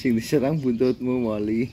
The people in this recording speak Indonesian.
sing diserang buntutmu wali.